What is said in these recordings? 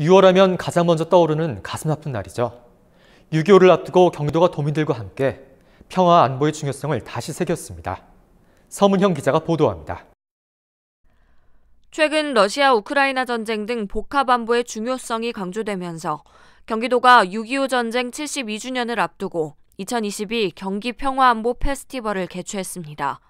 6월하면 가장 먼저 떠오르는 가슴 아픈 날이죠. 6.25를 앞두고 경기도가 도민들과 함께 평화 안보의 중요성을 다시 새겼습니다. 서문형 기자가 보도합니다. 최근 러시아 우크라이나 전쟁 등 복합 안보의 중요성이 강조되면서 경기도가 6.25 전쟁 72주년을 앞두고 2022 경기 평화 안보 페스티벌을 개최했습니다.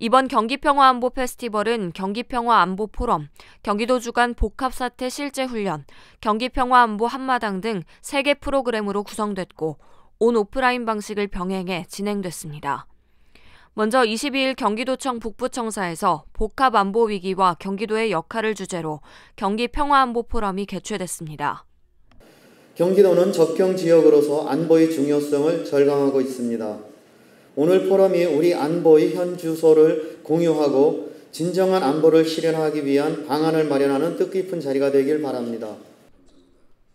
이번 경기평화안보 페스티벌은 경기평화안보 포럼, 경기도 주간 복합사태 실제훈련, 경기평화안보 한마당 등 3개 프로그램으로 구성됐고, 온 오프라인 방식을 병행해 진행됐습니다. 먼저 22일 경기도청 북부청사에서 복합안보위기와 경기도의 역할을 주제로 경기평화안보 포럼이 개최됐습니다. 경기도는 접경 지역으로서 안보의 중요성을 절감하고 있습니다. 오늘 포럼이 우리 안보의 현 주소를 공유하고 진정한 안보를 실현하기 위한 방안을 마련하는 뜻깊은 자리가 되길 바랍니다.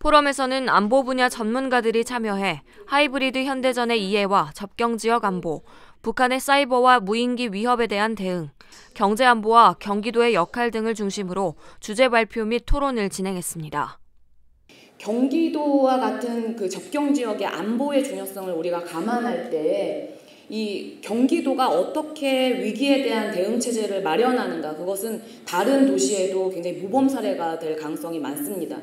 포럼에서는 안보 분야 전문가들이 참여해 하이브리드 현대전의 이해와 접경 지역 안보, 북한의 사이버와 무인기 위협에 대한 대응, 경제 안보와 경기도의 역할 등을 중심으로 주제 발표 및 토론을 진행했습니다. 경기도와 같은 그 접경 지역의 안보의 중요성을 우리가 감안할 때이 경기도가 어떻게 위기에 대한 대응 체제를 마련하는가 그것은 다른 도시에도 굉장히 모범 사례가 될 가능성이 많습니다.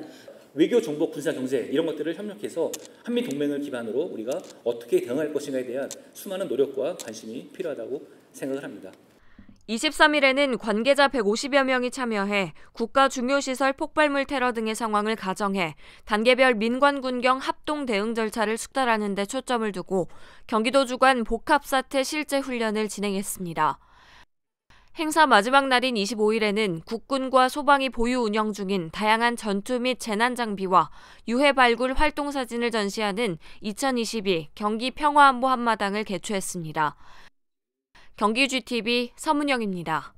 외교 정보 군사 경제 이런 것들을 협력해서 한미 동맹을 기반으로 우리가 어떻게 대응할 것인가에 대한 수많은 노력과 관심이 필요하다고 생각을 합니다. 23일에는 관계자 150여 명이 참여해 국가 중요시설 폭발물 테러 등의 상황을 가정해 단계별 민관군경 합동 대응 절차를 숙달하는 데 초점을 두고 경기도 주관 복합사태 실제 훈련을 진행했습니다. 행사 마지막 날인 25일에는 국군과 소방이 보유 운영 중인 다양한 전투 및 재난 장비와 유해 발굴 활동 사진을 전시하는 2022 경기 평화안보 한마당을 개최했습니다. 경기유 t v 서문영입니다.